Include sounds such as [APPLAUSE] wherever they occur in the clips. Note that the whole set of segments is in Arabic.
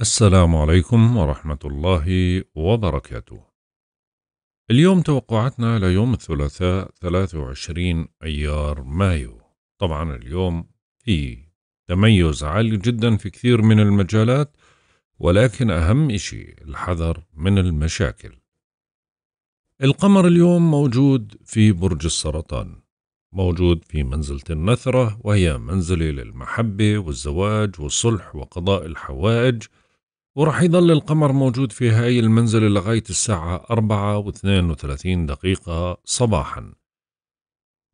السلام عليكم ورحمة الله وبركاته. اليوم توقعاتنا ليوم الثلاثاء 23 أيار مايو. طبعا اليوم في تميز عالي جدا في كثير من المجالات ولكن أهم شيء الحذر من المشاكل. القمر اليوم موجود في برج السرطان. موجود في منزلة النثرة وهي منزلة للمحبة والزواج والصلح وقضاء الحوائج وراح يظل القمر موجود في هاي المنزلة لغاية الساعة أربعة واثنين وثلاثين دقيقة صباحا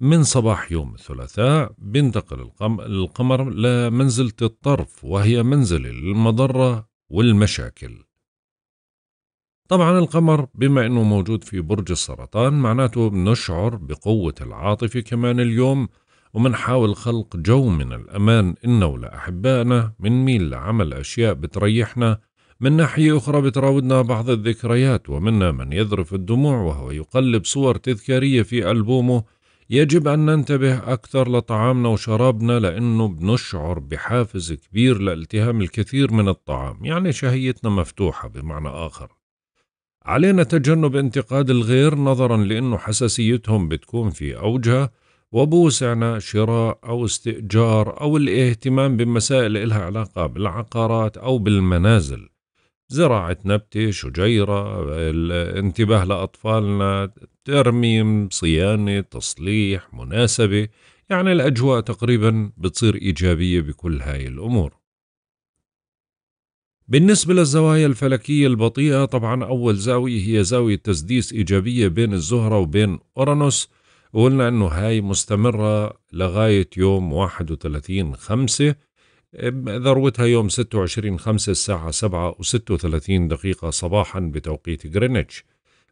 من صباح يوم الثلاثاء بينتقل القمر لمنزلة الطرف وهي منزلة للمضرة والمشاكل طبعا القمر بما انه موجود في برج السرطان معناته بنشعر بقوة العاطفة كمان اليوم ومنحاول خلق جو من الأمان إنه لأحبائنا ميل لعمل أشياء بتريحنا من ناحية أخرى بتراودنا بعض الذكريات ومنا من يذرف الدموع وهو يقلب صور تذكارية في ألبومه يجب أن ننتبه أكثر لطعامنا وشرابنا لأنه بنشعر بحافز كبير لالتهام الكثير من الطعام يعني شهيتنا مفتوحة بمعنى آخر علينا تجنب انتقاد الغير نظرا لأنه حساسيتهم بتكون في أوجها وبوسعنا شراء أو استئجار أو الاهتمام بمسائل إلها علاقة بالعقارات أو بالمنازل زراعة نبتة شجيرة الانتباه لأطفالنا ترميم صيانة تصليح مناسبة يعني الأجواء تقريبا بتصير إيجابية بكل هاي الأمور بالنسبة للزوايا الفلكية البطيئة طبعا أول زاوية هي زاوية تسديس إيجابية بين الزهرة وبين أورانوس وقلنا أنه هاي مستمرة لغاية يوم 31 خمسة ذروتها يوم 26 5 الساعة 7 و36 دقيقة صباحا بتوقيت غرينتش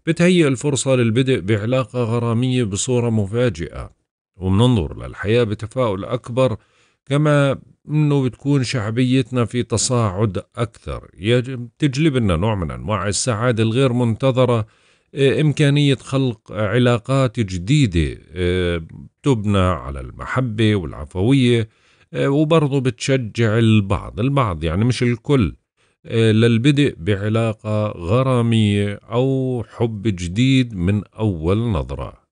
بتهيئ الفرصة للبدء بعلاقة غرامية بصورة مفاجئة وبننظر للحياة بتفاؤل أكبر كما أنه بتكون شعبيتنا في تصاعد أكثر تجلب لنا نوع من أنواع السعادة الغير منتظرة إمكانية خلق علاقات جديدة آه، تبنى على المحبة والعفوية آه، وبرضه بتشجع البعض البعض يعني مش الكل آه، للبدء بعلاقة غرامية أو حب جديد من أول نظرة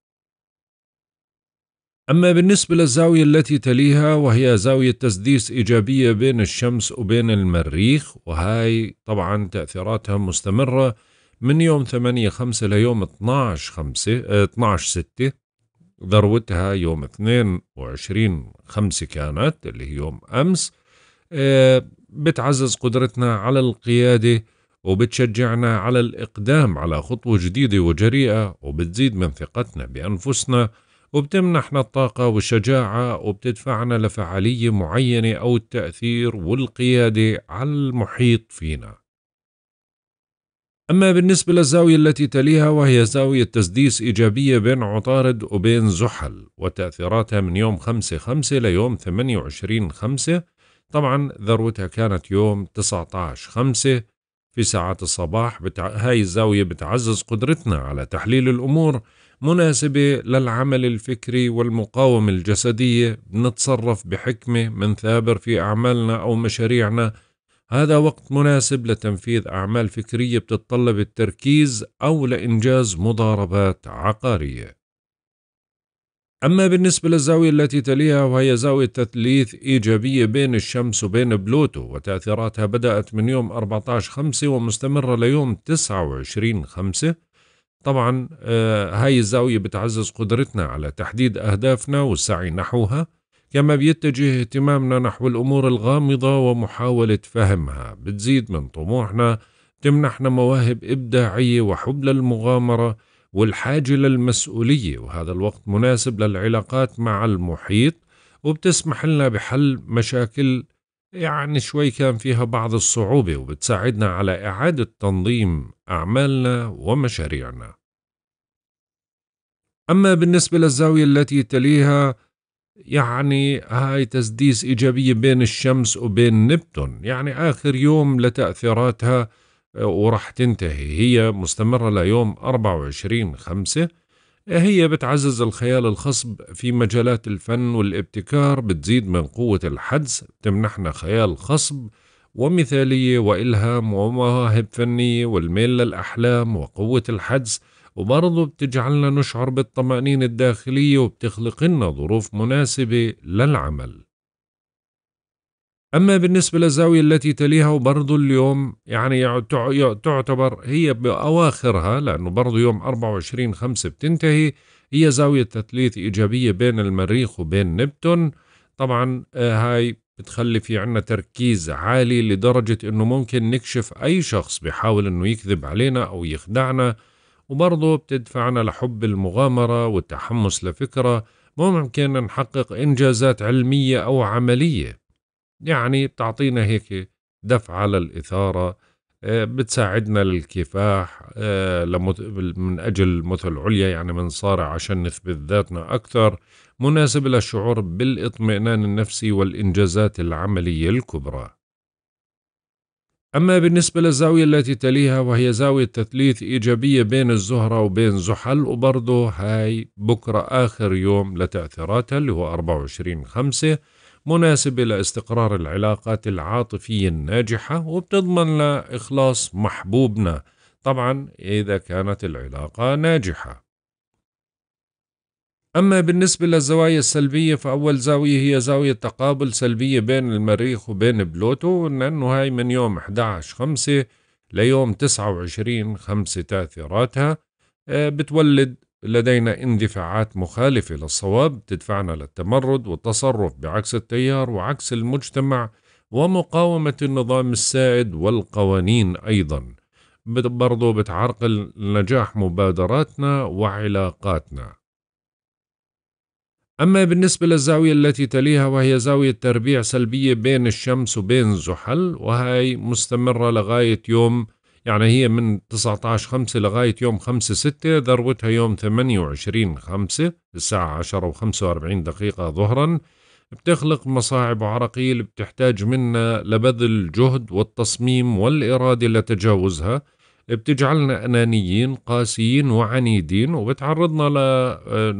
أما بالنسبة للزاوية التي تليها وهي زاوية تسديس إيجابية بين الشمس وبين المريخ وهاي طبعا تأثيراتها مستمرة من يوم 8 5 ليوم 12 5 12 6 ذروتها يوم 22 خمسة كانت اللي هي يوم أمس آه، بتعزز قدرتنا على القيادة وبتشجعنا على الإقدام على خطوة جديدة وجريئة وبتزيد من ثقتنا بأنفسنا وبتمنحنا الطاقة والشجاعة وبتدفعنا لفعالية معينة أو التأثير والقيادة على المحيط فينا أما بالنسبة للزاوية التي تليها وهي زاوية تسديس إيجابية بين عطارد وبين زحل وتأثيراتها من يوم 5/5 ليوم 28/5 طبعا ذروتها كانت يوم 19/5 في ساعات الصباح بتع... هاي الزاوية بتعزز قدرتنا على تحليل الأمور مناسبة للعمل الفكري والمقاومة الجسدية بنتصرف بحكمة منثابر في أعمالنا أو مشاريعنا هذا وقت مناسب لتنفيذ أعمال فكرية بتتطلب التركيز أو لإنجاز مضاربات عقارية. أما بالنسبة للزاوية التي تليها وهي زاوية تثليث إيجابية بين الشمس وبين بلوتو وتأثيراتها بدأت من يوم 14/5 ومستمرة ليوم 29/5 طبعا آه، هاي الزاوية بتعزز قدرتنا على تحديد أهدافنا والسعي نحوها كما بيتجه اهتمامنا نحو الأمور الغامضة ومحاولة فهمها بتزيد من طموحنا تمنحنا مواهب إبداعية وحب للمغامرة والحاجة للمسؤولية وهذا الوقت مناسب للعلاقات مع المحيط وبتسمح لنا بحل مشاكل يعني شوي كان فيها بعض الصعوبة وبتساعدنا على إعادة تنظيم أعمالنا ومشاريعنا أما بالنسبة للزاوية التي تليها يعني هاي تسديس إيجابية بين الشمس وبين نبتون يعني آخر يوم لتأثيراتها آه، وراح تنتهي هي مستمرة ليوم 24 خمسة آه، هي بتعزز الخيال الخصب في مجالات الفن والابتكار بتزيد من قوة الحدس بتمنحنا خيال خصب ومثالية وإلهام ومواهب فنية والميل للأحلام وقوة الحدس وبرضه بتجعلنا نشعر بالطمأنينة الداخلية وبتخلق لنا ظروف مناسبة للعمل أما بالنسبة للزاوية التي تليها وبرضه اليوم يعني تعتبر هي بأواخرها لأنه برضه يوم 24 5 بتنتهي هي زاوية تثليث إيجابية بين المريخ وبين نبتون طبعا آه، هاي بتخلي في عنا تركيز عالي لدرجة أنه ممكن نكشف أي شخص بيحاول أنه يكذب علينا أو يخدعنا وبرضه بتدفعنا لحب المغامرة والتحمس لفكرة ممكن نحقق إنجازات علمية أو عملية يعني بتعطينا هيك دفعة للإثارة آه، بتساعدنا للكفاح آه، من أجل مثل عليا يعني بنصارع عشان نثبت ذاتنا أكثر مناسب للشعور بالاطمئنان النفسي والإنجازات العملية الكبرى أما بالنسبة للزاوية التي تليها وهي زاوية تثليث إيجابية بين الزهرة وبين زحل وبرضه هاي بكرة آخر يوم لتأثيراتها اللي هو 24 5 مناسبة لاستقرار العلاقات العاطفية الناجحة وبتضمن لإخلاص محبوبنا طبعا إذا كانت العلاقة ناجحة أما بالنسبة للزوايا السلبية فأول زاوية هي زاوية تقابل سلبية بين المريخ وبين بلوتو لأنه هاي من يوم 11 5 ليوم 29 5 تأثيراتها آه، بتولد لدينا اندفاعات مخالفة للصواب تدفعنا للتمرد والتصرف بعكس التيار وعكس المجتمع ومقاومة النظام السائد والقوانين أيضا برضو بتعرقل نجاح مبادراتنا وعلاقاتنا أما بالنسبة للزاوية التي تليها وهي زاوية تربيع سلبية بين الشمس وبين زحل وهي مستمرة لغاية يوم يعني هي من 19 5 لغاية يوم 5 6 ذروتها يوم 28 5 الساعة 10 و 45 دقيقة ظهرا بتخلق مصاعب وعراقيل بتحتاج منا لبذل الجهد والتصميم والإرادة لتجاوزها بتجعلنا أنانيين قاسيين وعنيدين وبتعرضنا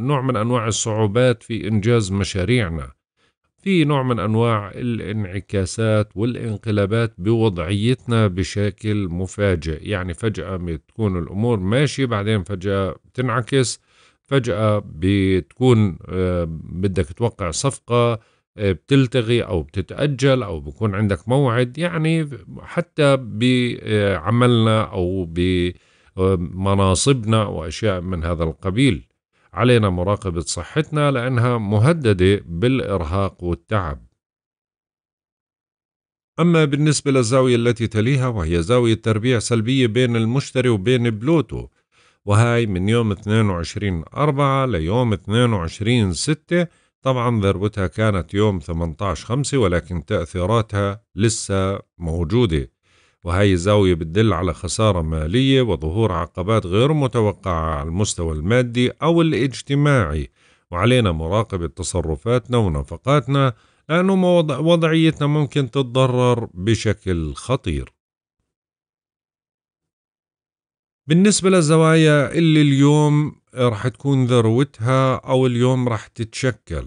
لنوع آه، من أنواع الصعوبات في إنجاز مشاريعنا في نوع من أنواع الانعكاسات والانقلابات بوضعيتنا بشكل مفاجئ يعني فجأة بتكون الأمور ماشية بعدين فجأة بتنعكس فجأة بتكون آه، بدك توقع صفقة بتلتغي أو بتتأجل أو بكون عندك موعد يعني حتى بعملنا أو بمناصبنا وأشياء من هذا القبيل علينا مراقبة صحتنا لأنها مهددة بالإرهاق والتعب أما بالنسبة للزاوية التي تليها وهي زاوية تربيع سلبية بين المشتري وبين بلوتو وهي من يوم 22 أربعة ليوم 22 ستة طبعا ذروتها كانت يوم 18 خمسة ولكن تأثيراتها لسه موجودة وهي الزاوية بتدل على خسارة مالية وظهور عقبات غير متوقعة على المستوى المادي أو الاجتماعي وعلينا مراقبة تصرفاتنا ونفقاتنا لأنه وضعيتنا ممكن تتضرر بشكل خطير بالنسبة للزوايا اللي اليوم راح تكون ذروتها أو اليوم راح تتشكل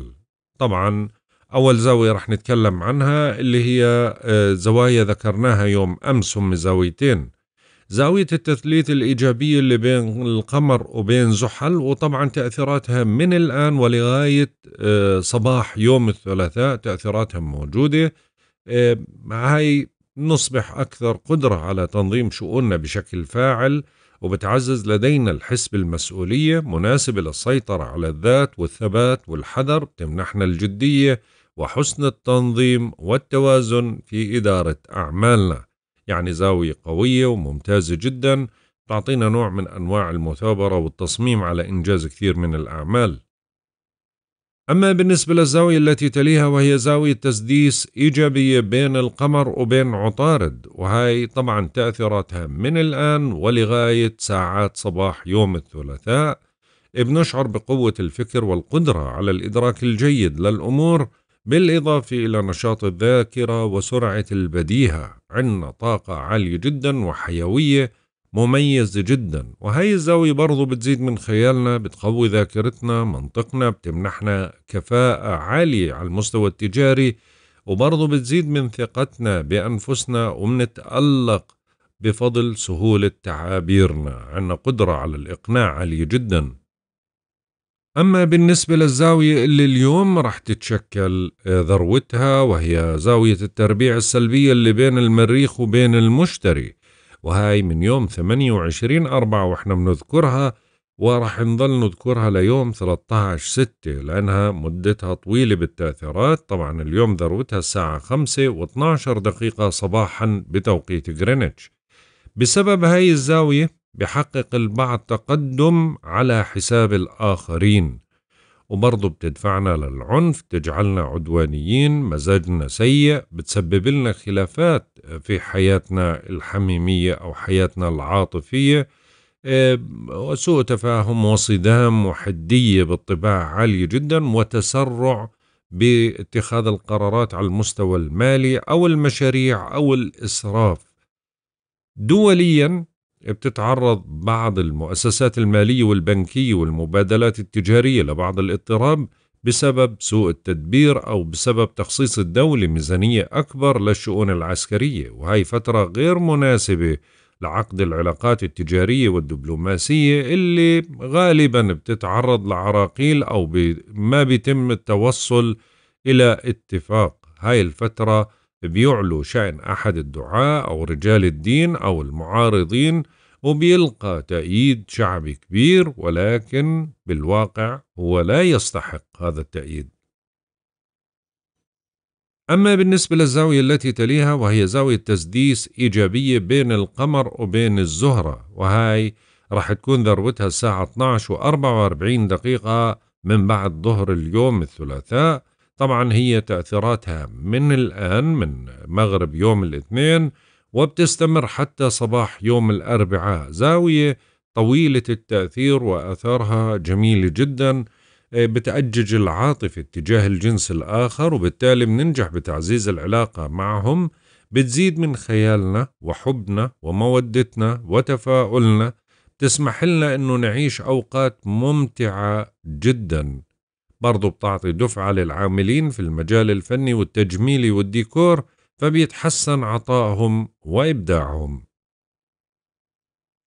طبعا أول زاوية راح نتكلم عنها اللي هي آه، زوايا ذكرناها يوم أمس هم زاويتين زاوية التثليث الإيجابية اللي بين القمر وبين زحل وطبعا تأثيراتها من الآن ولغاية آه، صباح يوم الثلاثاء تأثيراتها موجودة آه، هاي نصبح أكثر قدرة على تنظيم شؤوننا بشكل فاعل وبتعزز لدينا الحس بالمسؤولية مناسبة للسيطرة على الذات والثبات والحذر بتمنحنا الجدية وحسن التنظيم والتوازن في إدارة أعمالنا يعني زاوية قوية وممتازة جدا تعطينا نوع من أنواع المثابرة والتصميم على إنجاز كثير من الأعمال أما بالنسبة للزاوية التي تليها وهي زاوية تسديس إيجابية بين القمر وبين عطارد وهي طبعا تأثيراتها من الآن ولغاية ساعات صباح يوم الثلاثاء بنشعر بقوة الفكر والقدرة على الإدراك الجيد للأمور بالإضافة إلى نشاط الذاكرة وسرعة البديهة عندنا طاقة عالية جدا وحيوية مميز جدا وهي الزاوية برضو بتزيد من خيالنا بتقوي ذاكرتنا منطقنا بتمنحنا كفاءة عالية على المستوى التجاري وبرضو بتزيد من ثقتنا بأنفسنا ومنتألق بفضل سهولة تعابيرنا عنا قدرة على الإقناع عالية جدا أما بالنسبة للزاوية اللي اليوم رح تتشكل آه، ذروتها وهي زاوية التربيع السلبية اللي بين المريخ وبين المشتري وهاي من يوم 28 أربعة وإحنا بنذكرها وراح نضل نذكرها ليوم 13 ستة لأنها مدتها طويلة بالتأثيرات طبعا اليوم ذروتها الساعة 5 و12 دقيقة صباحا بتوقيت غرينتش بسبب هاي الزاوية بحقق البعض تقدم على حساب الآخرين وبرضه بتدفعنا للعنف تجعلنا عدوانيين مزاجنا سيء بتسبب لنا خلافات في حياتنا الحميمية أو حياتنا العاطفية آه، وسوء تفاهم وصدام وحدية بالطباع عالية جدا وتسرع باتخاذ القرارات على المستوى المالي أو المشاريع أو الإسراف دوليا بتتعرض بعض المؤسسات المالية والبنكية والمبادلات التجارية لبعض الاضطراب بسبب سوء التدبير أو بسبب تخصيص الدولة ميزانية أكبر للشؤون العسكرية وهي فترة غير مناسبة لعقد العلاقات التجارية والدبلوماسية اللي غالبا بتتعرض لعراقيل أو ما بيتم التوصل إلى اتفاق هاي الفترة بيعلو شأن أحد الدعاة أو رجال الدين أو المعارضين وبيلقى تأييد شعبي كبير ولكن بالواقع هو لا يستحق هذا التأييد أما بالنسبة للزاوية التي تليها وهي زاوية تسديس إيجابية بين القمر وبين الزهرة وهاي راح تكون ذروتها الساعة 12 و 44 دقيقة من بعد ظهر اليوم الثلاثاء طبعا هي تأثيراتها من الآن من مغرب يوم الاثنين وبتستمر حتى صباح يوم الأربعاء زاوية طويلة التأثير وأثرها جميل جدا آه، بتأجج العاطفة اتجاه الجنس الآخر وبالتالي بننجح بتعزيز العلاقة معهم بتزيد من خيالنا وحبنا ومودتنا وتفاؤلنا تسمح لنا أنه نعيش أوقات ممتعة جداً برضو بتعطي دفعة للعاملين في المجال الفني والتجميلي والديكور فبيتحسن عطائهم وإبداعهم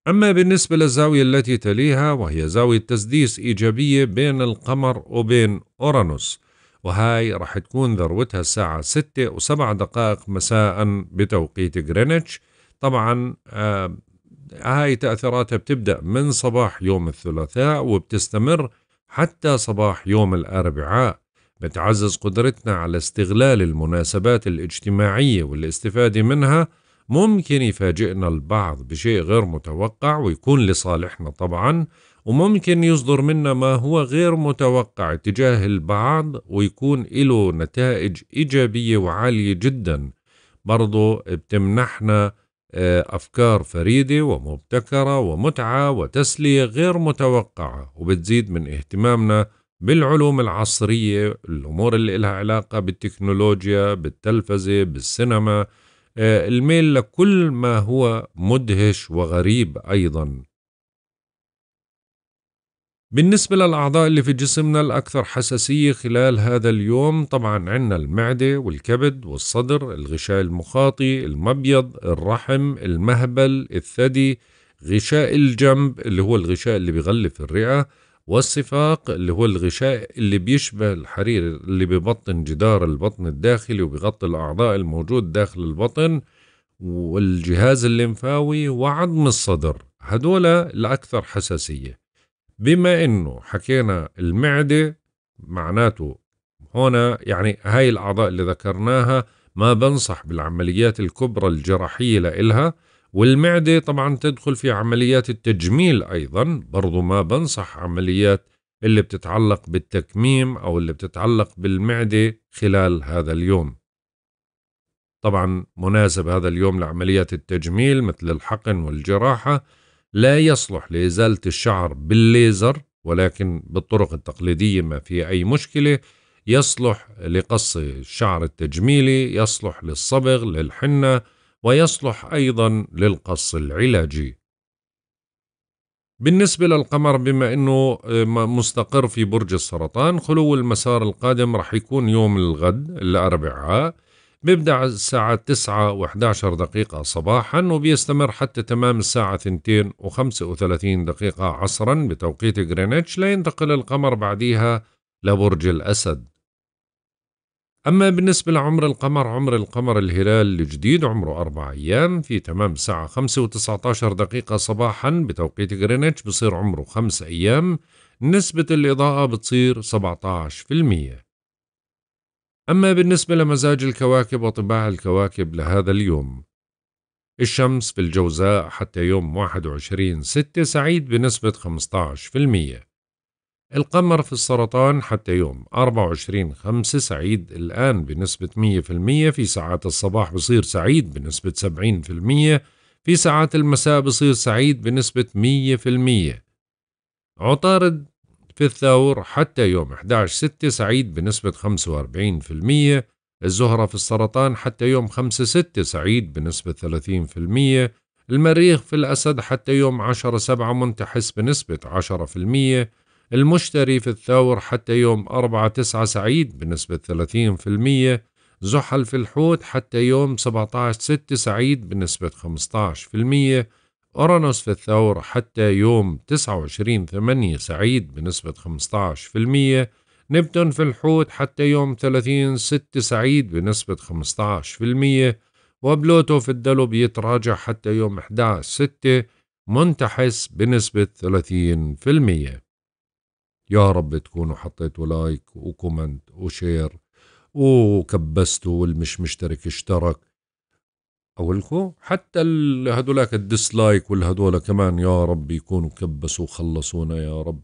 أما بالنسبة للزاوية التي تليها وهي زاوية تسديس إيجابية بين القمر وبين أورانوس وهاي رح تكون ذروتها الساعة 6 و7 دقائق مساء بتوقيت غرينتش طبعا آه هاي تأثيراتها بتبدأ من صباح يوم الثلاثاء وبتستمر حتى صباح يوم الأربعاء بتعزز قدرتنا على استغلال المناسبات الاجتماعية والاستفادة منها ممكن يفاجئنا البعض بشيء غير متوقع ويكون لصالحنا طبعا وممكن يصدر منا ما هو غير متوقع تجاه البعض ويكون له نتائج إيجابية وعالية جدا برضو بتمنحنا آه، أفكار فريدة ومبتكرة ومتعة وتسلية غير متوقعة وبتزيد من اهتمامنا بالعلوم العصرية الأمور اللي لها علاقة بالتكنولوجيا بالتلفزة بالسينما آه، الميل لكل ما هو مدهش وغريب أيضا بالنسبة للأعضاء اللي في جسمنا الأكثر حساسية خلال هذا اليوم طبعا عندنا المعدة والكبد والصدر الغشاء المخاطي المبيض الرحم المهبل الثدي غشاء الجنب اللي هو الغشاء اللي بيغلف الرئة والصفاق اللي هو الغشاء اللي بيشبه الحرير اللي ببطن جدار البطن الداخلي وبغطي الأعضاء الموجود داخل البطن والجهاز الليمفاوي وعظم الصدر هدول الأكثر حساسية بما انه حكينا المعده معناته هنا يعني هاي الاعضاء اللي ذكرناها ما بنصح بالعمليات الكبرى الجراحيه لإلها والمعده طبعا تدخل في عمليات التجميل ايضا برضو ما بنصح عمليات اللي بتتعلق بالتكميم او اللي بتتعلق بالمعده خلال هذا اليوم طبعا مناسب هذا اليوم لعمليات التجميل مثل الحقن والجراحه لا يصلح لإزالة الشعر بالليزر ولكن بالطرق التقليدية ما في أي مشكلة يصلح لقص الشعر التجميلي يصلح للصبغ للحنة ويصلح أيضا للقص العلاجي بالنسبة للقمر بما أنه آه، مستقر في برج السرطان خلو المسار القادم رح يكون يوم الغد الأربعاء بيبدأ الساعة 9 و11 دقيقة صباحا وبيستمر حتى تمام الساعة 2 و35 دقيقة عصرا بتوقيت غرينتش لينتقل القمر بعديها لبرج الأسد أما بالنسبة لعمر القمر عمر القمر الهلال الجديد عمره أربع أيام في تمام الساعة 5 و19 دقيقة صباحا بتوقيت غرينتش بصير عمره خمس أيام نسبة الإضاءة بتصير 17% أما بالنسبة لمزاج الكواكب وطباع الكواكب لهذا اليوم الشمس في الجوزاء حتى يوم 21 6 سعيد بنسبة 15% القمر في السرطان حتى يوم 24 5 سعيد الآن بنسبة 100% في ساعات الصباح بصير سعيد بنسبة 70% في ساعات المساء بصير سعيد بنسبة 100% عطارد في الثور حتى يوم 11/6 سعيد بنسبة 45%، الزهرة في السرطان حتى يوم 5/6 سعيد بنسبة 30%، المريخ في الأسد حتى يوم 10/7 منتحس بنسبة 10%، المشتري في الثور حتى يوم 4/9 سعيد بنسبة 30%، زحل في الحوت حتى يوم 17/6 سعيد بنسبة 15%، أورانوس في الثور حتى يوم 29 8 سعيد بنسبة 15% نبتون في الحوت حتى يوم 30 6 سعيد بنسبة 15% وبلوتو في الدلو بيتراجع حتى يوم 11 6 منتحس بنسبة 30% يا رب تكونوا حطيتوا لايك وكومنت وشير وكبستوا والمش مشترك اشترك أقولكم حتى هدولاك الديسلايك والهدولا كمان يا رب يكونوا كبسوا وخلصونا يا رب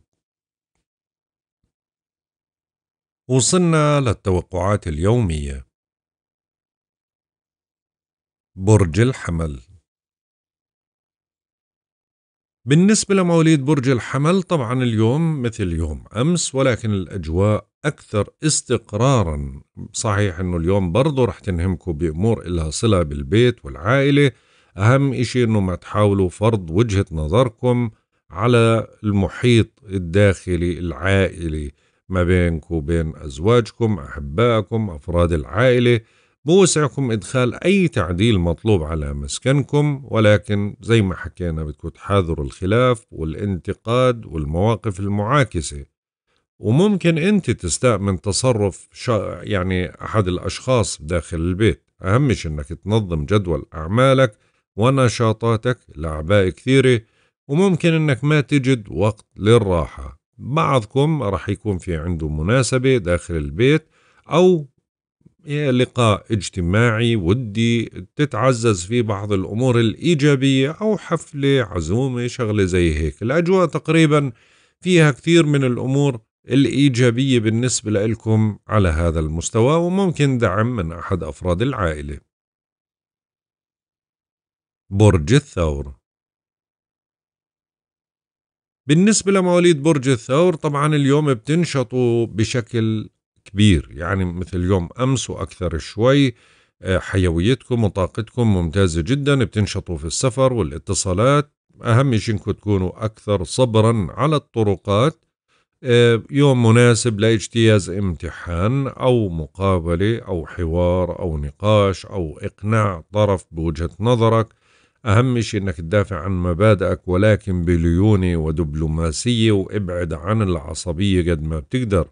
وصلنا للتوقعات اليومية برج الحمل بالنسبة لمواليد برج الحمل طبعا اليوم مثل يوم أمس ولكن الأجواء أكثر استقرارا صحيح أنه اليوم برضه رح تنهمكم بأمور إلها صلة بالبيت والعائلة أهم إشي أنه ما تحاولوا فرض وجهة نظركم على المحيط الداخلي العائلي ما بينكم وبين أزواجكم أحبائكم أفراد العائلة بوسعكم إدخال أي تعديل مطلوب على مسكنكم ولكن زي ما حكينا بدكم تحاذروا الخلاف والانتقاد والمواقف المعاكسة وممكن أنت تستاء من تصرف يعني أحد الأشخاص داخل البيت أهم شيء أنك تنظم جدول أعمالك ونشاطاتك لأعباء كثيرة وممكن أنك ما تجد وقت للراحة بعضكم رح يكون في عنده مناسبة داخل البيت أو لقاء اجتماعي ودي تتعزز فيه بعض الأمور الإيجابية أو حفلة عزومة شغلة زي هيك الأجواء تقريبا فيها كثير من الأمور الإيجابية بالنسبة لكم على هذا المستوى وممكن دعم من أحد أفراد العائلة برج الثور بالنسبة لمواليد برج الثور طبعا اليوم بتنشطوا بشكل كبير يعني مثل يوم أمس وأكثر شوي آه، حيويتكم وطاقتكم ممتازة جدا بتنشطوا في السفر والاتصالات أهم شيء إنكم تكونوا أكثر صبرا على الطرقات آه، يوم مناسب لاجتياز امتحان أو مقابلة أو حوار أو نقاش أو إقناع طرف بوجهة نظرك أهم شيء أنك تدافع عن مبادئك ولكن بليونة ودبلوماسية وابعد عن العصبية قد ما بتقدر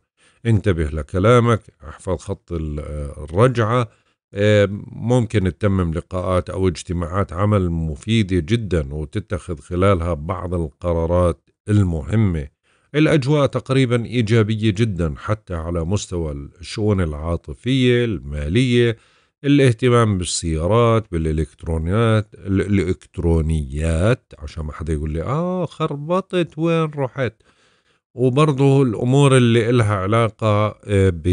انتبه لكلامك احفظ خط الرجعة آه، ممكن تتمم لقاءات أو اجتماعات عمل مفيدة جدا وتتخذ خلالها بعض القرارات المهمة الأجواء تقريبا إيجابية جدا حتى على مستوى الشؤون العاطفية المالية الاهتمام بالسيارات بالإلكترونيات الإلكترونيات عشان ما حدا يقول لي آه خربطت وين رحت وبرضه الامور اللي إلها علاقه آه، ب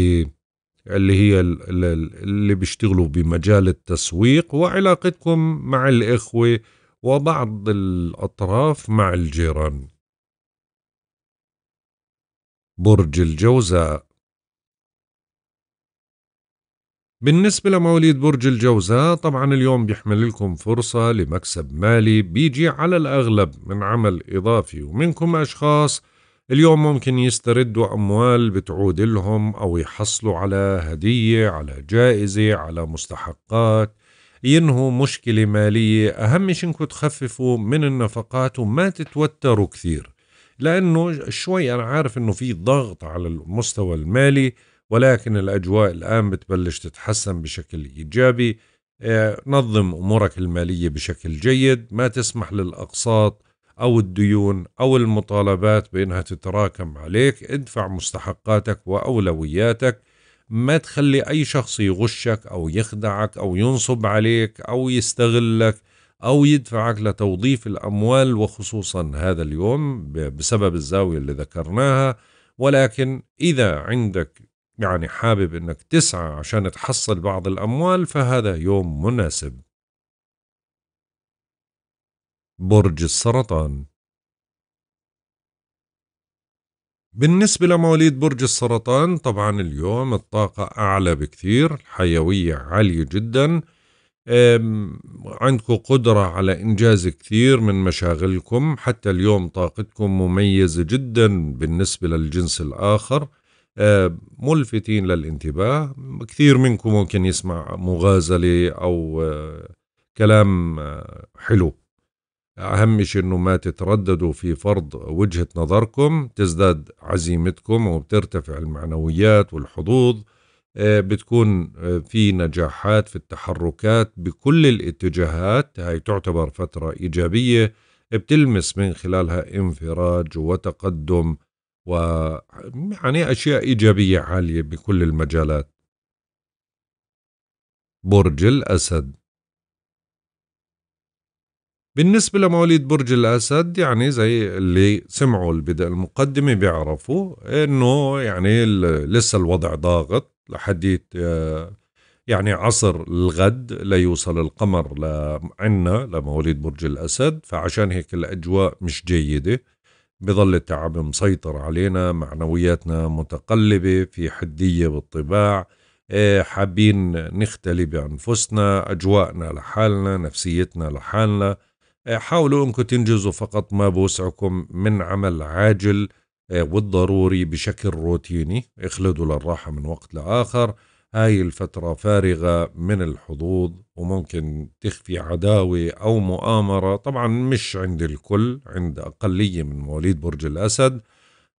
اللي هي اللي بيشتغلوا بمجال التسويق وعلاقتكم مع الاخوه وبعض الاطراف مع الجيران برج الجوزاء بالنسبة لمواليد برج الجوزاء طبعا اليوم بيحمل لكم فرصة لمكسب مالي بيجي على الأغلب من عمل إضافي ومنكم أشخاص اليوم ممكن يستردوا أموال بتعود لهم أو يحصلوا على هدية على جائزة على مستحقات ينهوا مشكلة مالية أهم شيء إنكم تخففوا من النفقات وما تتوتروا كثير لأنه شوي أنا عارف إنه في ضغط على المستوى المالي ولكن الأجواء الآن بتبلش تتحسن بشكل إيجابي آه، نظم أمورك المالية بشكل جيد ما تسمح للأقساط أو الديون أو المطالبات بأنها تتراكم عليك ادفع مستحقاتك وأولوياتك ما تخلي أي شخص يغشك أو يخدعك أو ينصب عليك أو يستغلك أو يدفعك لتوظيف الأموال وخصوصا هذا اليوم بسبب الزاوية اللي ذكرناها ولكن إذا عندك يعني حابب أنك تسعى عشان تحصل بعض الأموال فهذا يوم مناسب برج السرطان بالنسبة لمواليد برج السرطان طبعا اليوم الطاقة أعلى بكثير الحيوية عالية جدا عندكم قدرة على إنجاز كثير من مشاغلكم حتى اليوم طاقتكم مميزة جدا بالنسبة للجنس الآخر ملفتين للانتباه كثير منكم ممكن يسمع مغازلة أو أه، كلام أه، حلو أهم شيء أنه ما تترددوا في فرض وجهة نظركم تزداد عزيمتكم وبترتفع المعنويات والحظوظ آه، بتكون آه، في نجاحات في التحركات بكل الاتجاهات هاي تعتبر فترة إيجابية بتلمس من خلالها انفراج وتقدم و يعني أشياء إيجابية عالية بكل المجالات برج الأسد بالنسبة لمواليد برج الأسد يعني زي اللي سمعوا البدء المقدمة بيعرفوا إنه يعني لسه الوضع ضاغط لحديت آه، يعني عصر الغد ليوصل القمر لعنا لمواليد برج الأسد فعشان هيك الأجواء مش جيدة بظل التعب مسيطر علينا معنوياتنا متقلبة في حدية بالطباع آه، حابين نختلي بأنفسنا أجواءنا لحالنا نفسيتنا لحالنا حاولوا انكم تنجزوا فقط ما بوسعكم من عمل عاجل آه، والضروري بشكل روتيني اخلدوا للراحة من وقت لآخر هاي الفترة فارغة من الحظوظ وممكن تخفي عداوة أو مؤامرة طبعا مش عند الكل عند أقلية من مواليد برج الأسد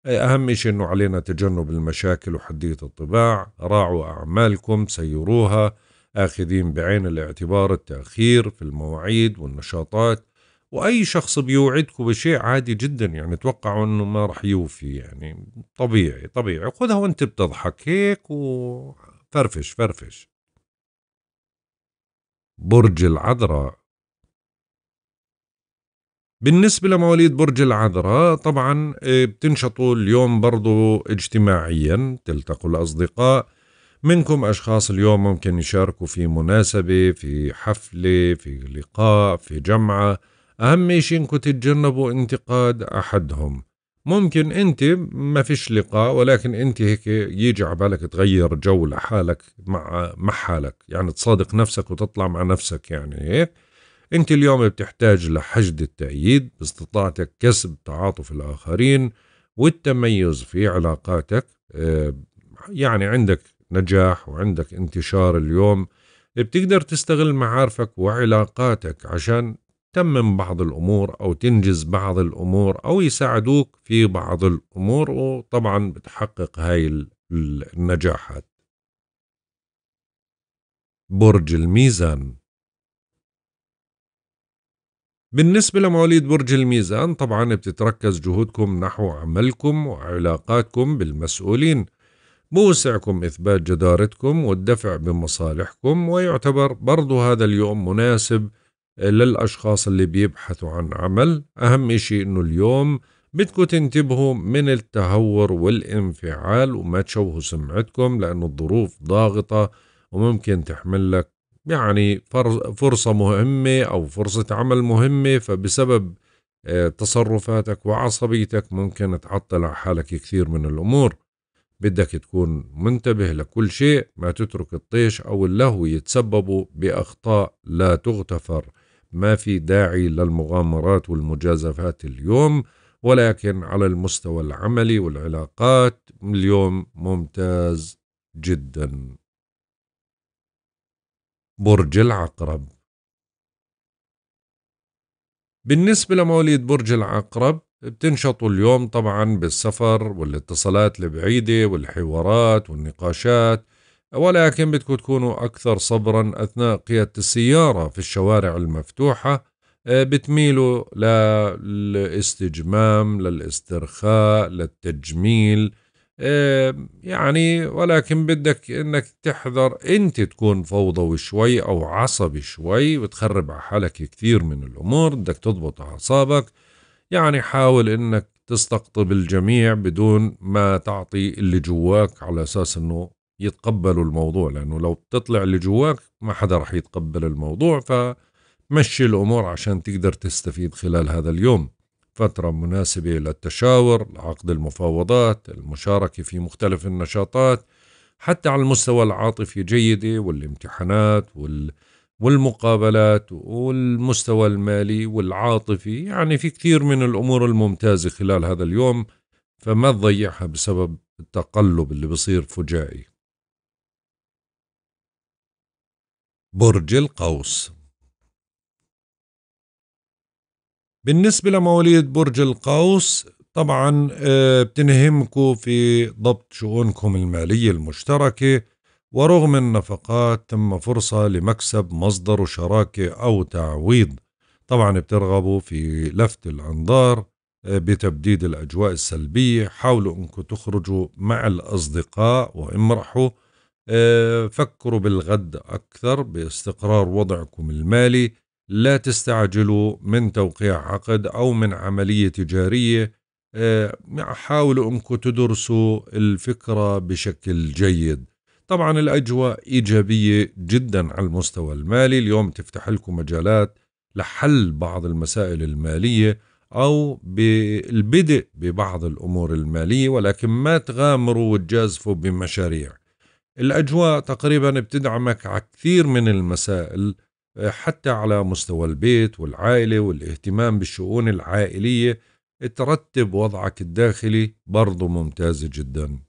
آه، أهم شيء أنه علينا تجنب المشاكل وحدية الطباع راعوا أعمالكم سيروها آخذين بعين الاعتبار التأخير في المواعيد والنشاطات واي شخص بيوعدكم بشيء عادي جدا يعني توقعوا انه ما راح يوفي يعني طبيعي طبيعي خذها وانت بتضحك هيك وفرفش فرفش برج العذراء بالنسبة لمواليد برج العذراء طبعا آه، بتنشطوا اليوم برضو اجتماعيا تلتقوا الأصدقاء منكم أشخاص اليوم ممكن يشاركوا في مناسبة في حفلة في لقاء في جمعة أهم شيء إنكم تتجنبوا انتقاد أحدهم ممكن أنت ما فيش لقاء ولكن أنت هيك يجي على بالك تغير جو لحالك مع مع حالك يعني تصادق نفسك وتطلع مع نفسك يعني هيك أنت اليوم بتحتاج لحشد التأييد باستطاعتك كسب تعاطف الآخرين والتميز في علاقاتك آه، يعني عندك نجاح وعندك انتشار اليوم بتقدر تستغل معارفك وعلاقاتك عشان تمم بعض الأمور أو تنجز بعض الأمور أو يساعدوك في بعض الأمور وطبعا بتحقق هاي النجاحات برج الميزان بالنسبة لمواليد برج الميزان طبعا بتتركز جهودكم نحو عملكم وعلاقاتكم بالمسؤولين بوسعكم إثبات جدارتكم والدفع بمصالحكم ويعتبر برضو هذا اليوم مناسب للأشخاص اللي بيبحثوا عن عمل أهم إشي إنه اليوم بدكم تنتبهوا من التهور والانفعال وما تشوهوا سمعتكم لأنه الظروف ضاغطة وممكن تحمل لك يعني فرصة مهمة أو فرصة عمل مهمة فبسبب آه، تصرفاتك وعصبيتك ممكن تعطل على حالك كثير من الأمور بدك تكون منتبه لكل شيء ما تترك الطيش أو اللهو يتسببوا بأخطاء لا تغتفر ما في داعي للمغامرات والمجازفات اليوم ولكن على المستوى العملي والعلاقات اليوم ممتاز جدا برج العقرب بالنسبة لمواليد برج العقرب بتنشطوا اليوم طبعا بالسفر والاتصالات البعيدة والحوارات والنقاشات ولكن بدكم تكونوا أكثر صبرا أثناء قيادة السيارة في الشوارع المفتوحة آه، بتميلوا للاستجمام للاسترخاء للتجميل آه، يعني ولكن بدك انك تحذر انت تكون فوضوي شوي او عصبي شوي وتخرب على حالك كثير من الامور بدك تضبط اعصابك يعني حاول انك تستقطب الجميع بدون ما تعطي اللي جواك على اساس انه يتقبلوا الموضوع لانه لو بتطلع اللي جواك ما حدا رح يتقبل الموضوع فمشي الامور عشان تقدر تستفيد خلال هذا اليوم فترة مناسبة للتشاور عقد المفاوضات المشاركة في مختلف النشاطات حتى على المستوى العاطفي جيدة والامتحانات وال... والمقابلات والمستوى المالي والعاطفي يعني في كثير من الأمور الممتازة خلال هذا اليوم فما تضيعها بسبب التقلب اللي بصير فجائي برج القوس بالنسبة لمواليد برج القوس طبعا آه، بتنهمكم في ضبط شؤونكم المالية المشتركة ورغم النفقات تم فرصة لمكسب مصدر شراكة أو تعويض طبعا بترغبوا في لفت الأنظار آه، بتبديد الأجواء السلبية حاولوا أنكم تخرجوا مع الأصدقاء وامرحوا آه، فكروا بالغد أكثر باستقرار وضعكم المالي لا تستعجلوا من توقيع عقد أو من عملية تجارية آه، حاولوا أنكم تدرسوا الفكرة بشكل جيد طبعا الأجواء إيجابية جدا على المستوى المالي اليوم تفتح لكم مجالات لحل بعض المسائل المالية أو بالبدء ببعض الأمور المالية ولكن ما تغامروا وتجازفوا بمشاريع الأجواء تقريبا بتدعمك على كثير من المسائل آه، حتى على مستوى البيت والعائلة والاهتمام بالشؤون العائلية ترتب وضعك الداخلي برضو ممتازة جدا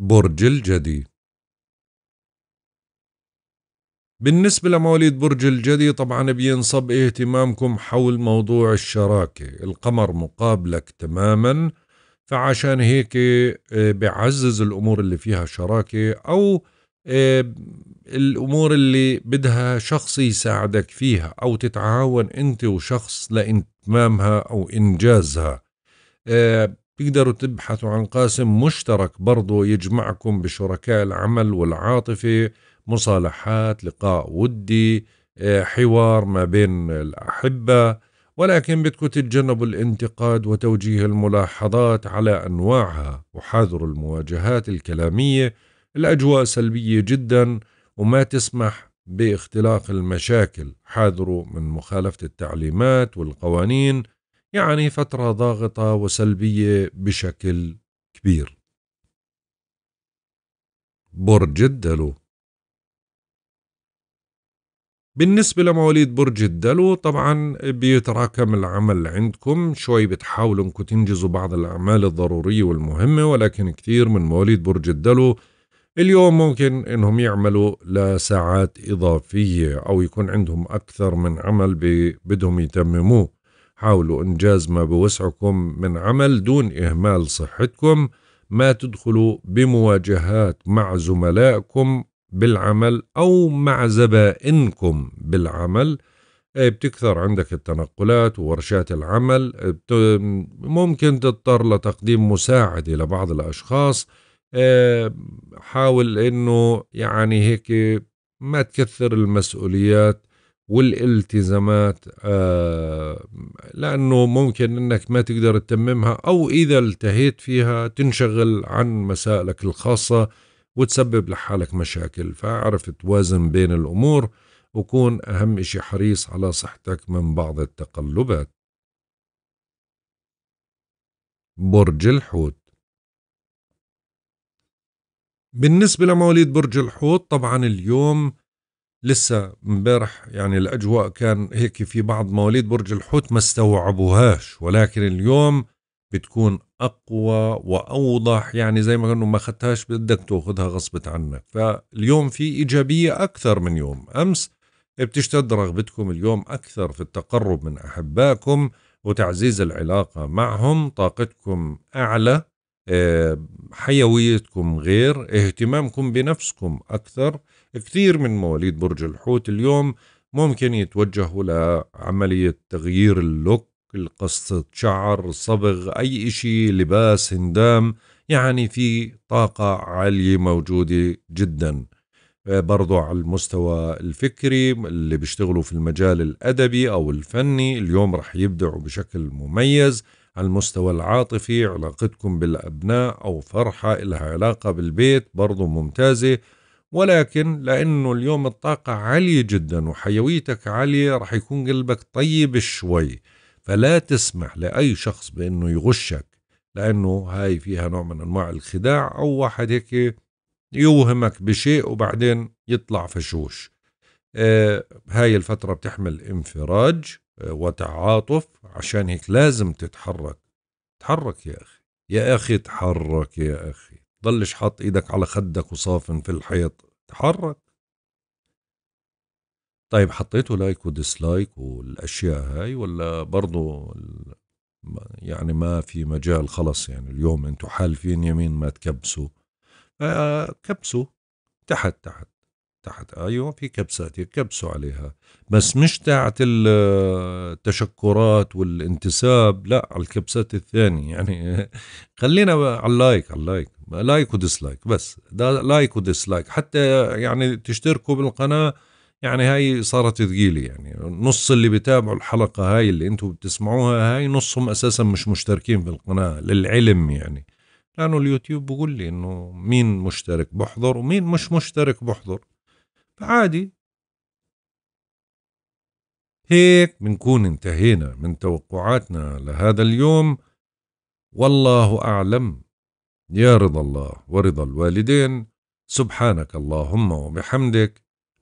برج الجدي بالنسبة لمواليد برج الجدي طبعا بينصب اهتمامكم حول موضوع الشراكة القمر مقابلك تماماً فعشان هيك آه، بعزز الامور اللي فيها شراكه او آه، الامور اللي بدها شخص يساعدك فيها او تتعاون انت وشخص لاتمامها او انجازها تقدروا آه، تبحثوا عن قاسم مشترك برضو يجمعكم بشركاء العمل والعاطفة مصالحات لقاء ودي حوار ما بين الأحبة ولكن بدكم تتجنبوا الانتقاد وتوجيه الملاحظات على أنواعها وحاذروا المواجهات الكلامية الأجواء سلبية جدا وما تسمح باختلاق المشاكل حاذروا من مخالفة التعليمات والقوانين يعني فترة ضاغطة وسلبية بشكل كبير برج الدلو بالنسبة لمواليد برج الدلو طبعا بيتراكم العمل عندكم شوي بتحاولوا انكم تنجزوا بعض الأعمال الضرورية والمهمة ولكن كثير من مواليد برج الدلو اليوم ممكن انهم يعملوا لساعات إضافية أو يكون عندهم أكثر من عمل بدهم يتمموه حاولوا إنجاز ما بوسعكم من عمل دون إهمال صحتكم ما تدخلوا بمواجهات مع زملائكم بالعمل أو مع زبائنكم بالعمل إيه، بتكثر عندك التنقلات وورشات العمل ممكن تضطر لتقديم مساعدة لبعض الأشخاص إيه، حاول أنه يعني هيك ما تكثر المسؤوليات والالتزامات آه، لأنه ممكن أنك ما تقدر تتممها أو إذا التهيت فيها تنشغل عن مسائلك الخاصة وتسبب لحالك مشاكل فاعرف توازن بين الأمور وكون أهم إشي حريص على صحتك من بعض التقلبات برج الحوت بالنسبة لمواليد برج الحوت طبعا اليوم لسه امبارح يعني الأجواء كان هيك في بعض مواليد برج الحوت ما استوعبوهاش ولكن اليوم بتكون اقوى واوضح يعني زي ما كانوا ما اخذتهاش بدك تاخذها غصبة عنك فاليوم في ايجابيه اكثر من يوم امس بتشتد رغبتكم اليوم اكثر في التقرب من احبائكم وتعزيز العلاقه معهم طاقتكم اعلى آه، حيويتكم غير اهتمامكم بنفسكم اكثر كثير من مواليد برج الحوت اليوم ممكن يتوجهوا لعمليه تغيير اللوك القصة شعر صبغ أي إشي لباس هندام يعني في طاقة عالية موجودة جدا آه، برضو على المستوى الفكري اللي بيشتغلوا في المجال الأدبي أو الفني اليوم رح يبدعوا بشكل مميز على المستوى العاطفي علاقتكم بالأبناء أو فرحة إلها علاقة بالبيت برضو ممتازة ولكن لأنه اليوم الطاقة عالية جدا وحيويتك عالية رح يكون قلبك طيب شوي فلا تسمح لأي شخص بأنه يغشك لأنه هاي فيها نوع من أنواع الخداع أو واحد هيك يوهمك بشيء وبعدين يطلع فشوش آه، هاي الفترة بتحمل انفراج آه، وتعاطف عشان هيك لازم تتحرك تحرك يا أخي يا أخي تحرك يا أخي ضلش حاط إيدك على خدك وصافن في الحيط تحرك طيب حطيتوا لايك وديسلايك والاشياء هاي ولا برضو يعني ما في مجال خلص يعني اليوم انتم حالفين يمين ما تكبسوا آه، كبسوا تحت تحت تحت ايوه في كبسات يكبسوا عليها بس مش تاعت التشكرات والانتساب لا على الكبسات الثانية [LAUGHS] يعني خلينا على اللايك على اللايك لايك وديسلايك بس ده لايك وديسلايك حتى يعني تشتركوا بالقناة يعني هاي صارت ثقيله يعني نص اللي بتابعوا الحلقه هاي اللي انتم بتسمعوها هاي نصهم اساسا مش مشتركين في القناه للعلم يعني لانه اليوتيوب بقول لي انه مين مشترك بحضر ومين مش مشترك بحضر فعادي هيك بنكون انتهينا من توقعاتنا لهذا اليوم والله اعلم يا رضا الله ورضا الوالدين سبحانك اللهم وبحمدك